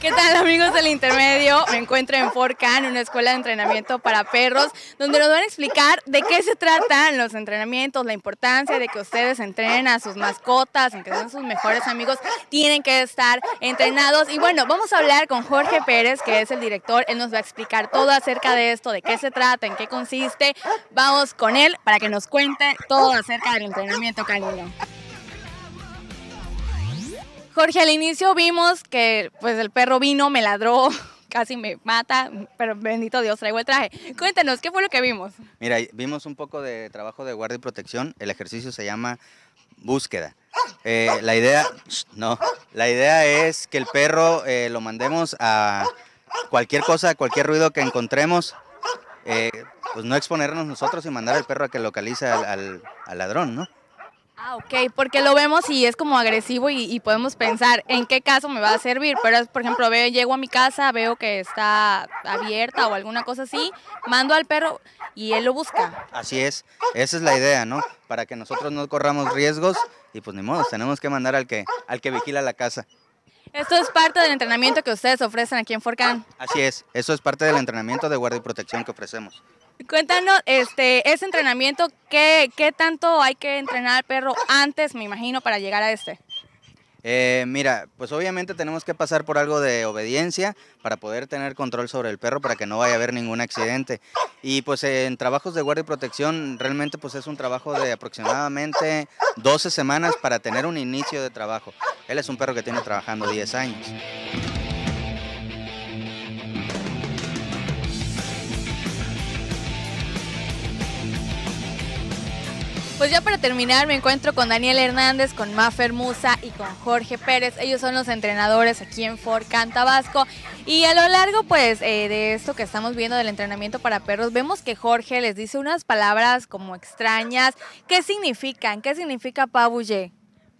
¿Qué tal amigos del intermedio? Me encuentro en Forcan, una escuela de entrenamiento para perros, donde nos van a explicar de qué se tratan los entrenamientos, la importancia de que ustedes entrenen a sus mascotas, aunque sean sus mejores amigos, tienen que estar entrenados. Y bueno, vamos a hablar con Jorge Pérez, que es el director, él nos va a explicar todo acerca de esto, de qué se trata, en qué consiste. Vamos con él para que nos cuente todo acerca del entrenamiento canino. Jorge, al inicio vimos que pues el perro vino, me ladró, casi me mata, pero bendito Dios, traigo el traje. Cuéntanos, ¿qué fue lo que vimos? Mira, vimos un poco de trabajo de guardia y protección. El ejercicio se llama búsqueda. Eh, la idea, no, la idea es que el perro eh, lo mandemos a cualquier cosa, cualquier ruido que encontremos, eh, pues no exponernos nosotros y mandar al perro a que localice al ladrón, ¿no? Ah, ok, porque lo vemos y es como agresivo y, podemos pensar en qué caso me va a servir, pero por ejemplo, veo, llego a mi casa, veo que está abierta o alguna cosa así, mando al perro y él lo busca. Así es, esa es la idea, ¿no? Para que nosotros no corramos riesgos y pues ni modo, tenemos que mandar al que, al que vigila la casa. Esto es parte del entrenamiento que ustedes ofrecen aquí en Forcán. Así es, eso es parte del entrenamiento de guardia y protección que ofrecemos. Cuéntanos, este, ese entrenamiento, ¿qué, qué tanto hay que entrenar al perro antes, me imagino, para llegar a este? Eh, mira, pues obviamente tenemos que pasar por algo de obediencia para poder tener control sobre el perro para que no vaya a haber ningún accidente. Y pues en trabajos de guardia y protección realmente pues es un trabajo de aproximadamente 12 semanas para tener un inicio de trabajo. Él es un perro que tiene trabajando 10 años. Pues ya para terminar me encuentro con Daniel Hernández, con Mafer Musa y con Jorge Pérez. Ellos son los entrenadores aquí en Forcan Tabasco. Y a lo largo pues eh, de esto que estamos viendo del entrenamiento para perros, vemos que Jorge les dice unas palabras como extrañas. ¿Qué significan? ¿Qué significa pabullé?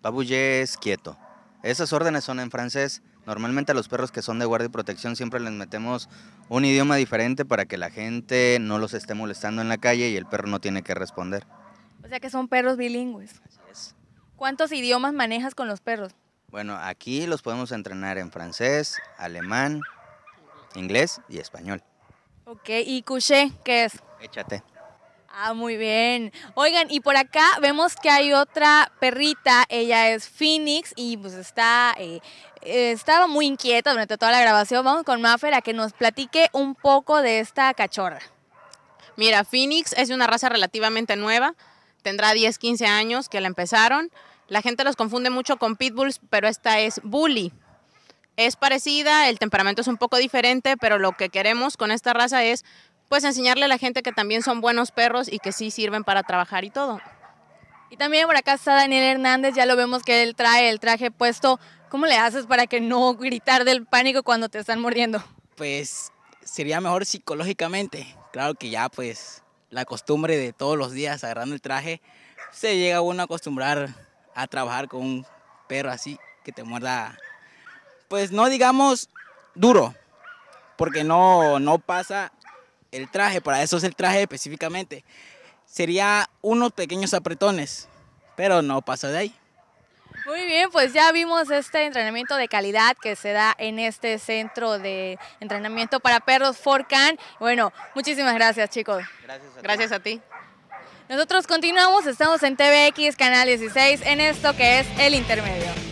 Pabullé es quieto. Esas órdenes son en francés. Normalmente a los perros que son de guardia y protección siempre les metemos un idioma diferente para que la gente no los esté molestando en la calle y el perro no tiene que responder. O sea que son perros bilingües. ¿Cuántos idiomas manejas con los perros? Bueno, aquí los podemos entrenar en francés, alemán, inglés y español. Ok, ¿y couché qué es? Échate. Ah, muy bien. Oigan, y por acá vemos que hay otra perrita, ella es Phoenix y pues está, eh, estaba muy inquieta durante toda la grabación. Vamos con Maffer a que nos platique un poco de esta cachorra. Mira, Phoenix es de una raza relativamente nueva, tendrá 10, 15 años que la empezaron. La gente los confunde mucho con pitbulls, pero esta es bully. Es parecida, el temperamento es un poco diferente, pero lo que queremos con esta raza es pues enseñarle a la gente que también son buenos perros y que sí sirven para trabajar y todo. Y también por acá está Daniel Hernández, ya lo vemos que él trae el traje puesto. ¿Cómo le haces para que no gritar del pánico cuando te están mordiendo? Pues sería mejor psicológicamente. Claro que ya pues la costumbre de todos los días agarrando el traje, se llega uno a acostumbrar a trabajar con un perro así que te muerda, pues no digamos duro, porque no, no pasa el traje, para eso es el traje específicamente, sería unos pequeños apretones, pero no pasa de ahí. Muy bien, pues ya vimos este entrenamiento de calidad que se da en este centro de entrenamiento para perros Forcan. Bueno, muchísimas gracias chicos. Gracias a, gracias a ti. Nosotros continuamos, estamos en TVX Canal 16 en esto que es El Intermedio.